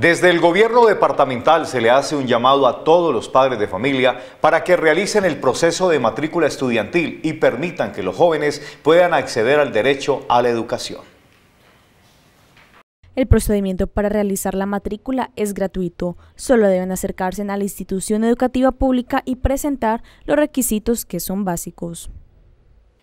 Desde el gobierno departamental se le hace un llamado a todos los padres de familia para que realicen el proceso de matrícula estudiantil y permitan que los jóvenes puedan acceder al derecho a la educación. El procedimiento para realizar la matrícula es gratuito. Solo deben acercarse a la institución educativa pública y presentar los requisitos que son básicos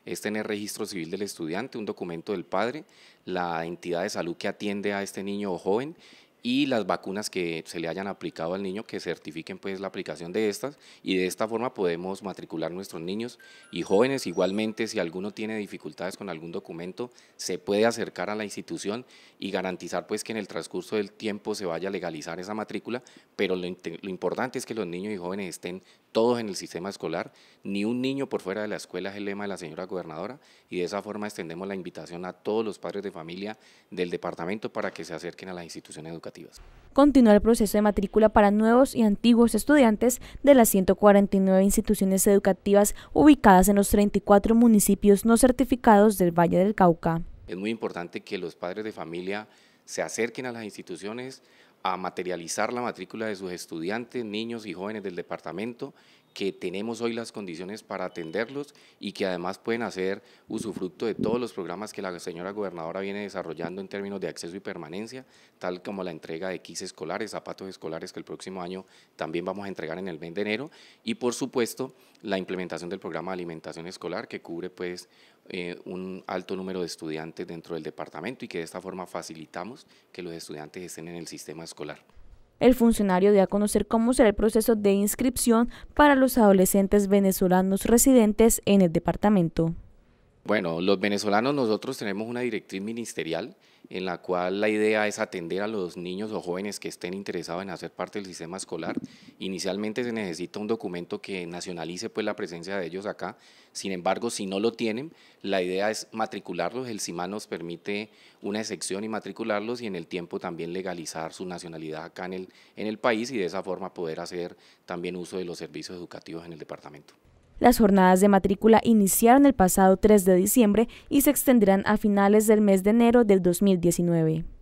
es tener registro civil del estudiante, un documento del padre, la entidad de salud que atiende a este niño o joven y las vacunas que se le hayan aplicado al niño que certifiquen pues la aplicación de estas y de esta forma podemos matricular nuestros niños y jóvenes igualmente si alguno tiene dificultades con algún documento se puede acercar a la institución y garantizar pues que en el transcurso del tiempo se vaya a legalizar esa matrícula pero lo, lo importante es que los niños y jóvenes estén todos en el sistema escolar, ni un niño por fuera de la escuela es el lema de la señora gobernadora y de esa forma extendemos la invitación a todos los padres de familia del departamento para que se acerquen a las instituciones educativas. Continúa el proceso de matrícula para nuevos y antiguos estudiantes de las 149 instituciones educativas ubicadas en los 34 municipios no certificados del Valle del Cauca. Es muy importante que los padres de familia se acerquen a las instituciones, a materializar la matrícula de sus estudiantes, niños y jóvenes del departamento, que tenemos hoy las condiciones para atenderlos y que además pueden hacer usufructo de todos los programas que la señora gobernadora viene desarrollando en términos de acceso y permanencia, tal como la entrega de kits escolares, zapatos escolares que el próximo año también vamos a entregar en el mes de enero y por supuesto la implementación del programa de alimentación escolar que cubre pues eh, un alto número de estudiantes dentro del departamento y que de esta forma facilitamos que los estudiantes estén en el sistema escolar. El funcionario dio a conocer cómo será el proceso de inscripción para los adolescentes venezolanos residentes en el departamento. Bueno, los venezolanos nosotros tenemos una directriz ministerial en la cual la idea es atender a los niños o jóvenes que estén interesados en hacer parte del sistema escolar. Inicialmente se necesita un documento que nacionalice pues la presencia de ellos acá. Sin embargo, si no lo tienen, la idea es matricularlos. El CIMA nos permite una excepción y matricularlos y en el tiempo también legalizar su nacionalidad acá en el país y de esa forma poder hacer también uso de los servicios educativos en el departamento. Las jornadas de matrícula iniciaron el pasado 3 de diciembre y se extenderán a finales del mes de enero del 2019.